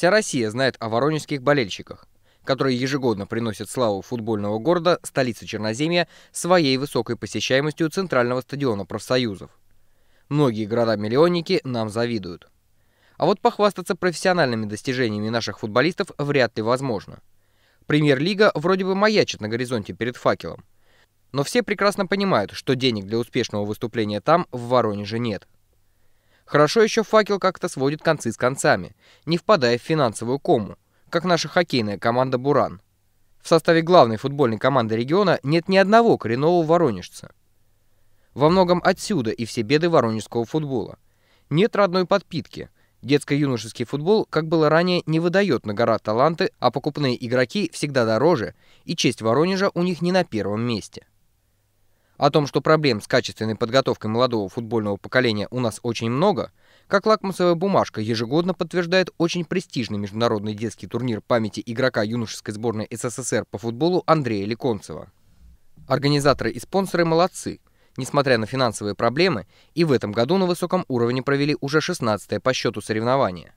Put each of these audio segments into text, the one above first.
Вся Россия знает о воронежских болельщиках, которые ежегодно приносят славу футбольного города, столицы Черноземья, своей высокой посещаемостью Центрального стадиона профсоюзов. Многие города-миллионники нам завидуют. А вот похвастаться профессиональными достижениями наших футболистов вряд ли возможно. Премьер-лига вроде бы маячит на горизонте перед факелом. Но все прекрасно понимают, что денег для успешного выступления там в Воронеже нет – Хорошо еще факел как-то сводит концы с концами, не впадая в финансовую кому, как наша хоккейная команда «Буран». В составе главной футбольной команды региона нет ни одного коренного воронежца. Во многом отсюда и все беды воронежского футбола. Нет родной подпитки. Детско-юношеский футбол, как было ранее, не выдает на гора таланты, а покупные игроки всегда дороже, и честь Воронежа у них не на первом месте. О том, что проблем с качественной подготовкой молодого футбольного поколения у нас очень много, как лакмусовая бумажка ежегодно подтверждает очень престижный международный детский турнир памяти игрока юношеской сборной СССР по футболу Андрея Леконцева. Организаторы и спонсоры молодцы. Несмотря на финансовые проблемы, и в этом году на высоком уровне провели уже 16-е по счету соревнования.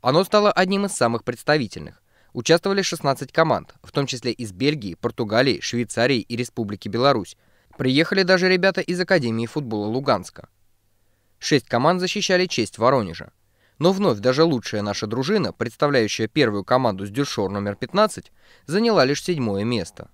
Оно стало одним из самых представительных. Участвовали 16 команд, в том числе из Бельгии, Португалии, Швейцарии и Республики Беларусь – Приехали даже ребята из Академии футбола Луганска. Шесть команд защищали честь Воронежа. Но вновь даже лучшая наша дружина, представляющая первую команду с дюшор номер 15, заняла лишь седьмое место.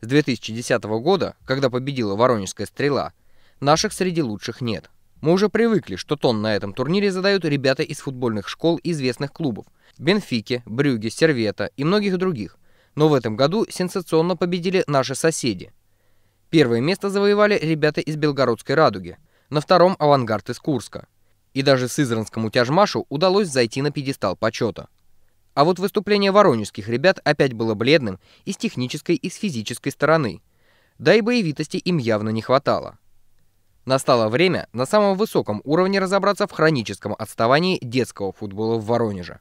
С 2010 года, когда победила Воронежская стрела, наших среди лучших нет. Мы уже привыкли, что тон на этом турнире задают ребята из футбольных школ известных клубов – Бенфики, Брюги, Сервета и многих других. Но в этом году сенсационно победили наши соседи – Первое место завоевали ребята из Белгородской «Радуги», на втором — авангард из Курска. И даже Сызранскому тяжмашу удалось зайти на пьедестал почета. А вот выступление воронежских ребят опять было бледным и с технической, и с физической стороны. Да и боевитости им явно не хватало. Настало время на самом высоком уровне разобраться в хроническом отставании детского футбола в Воронеже.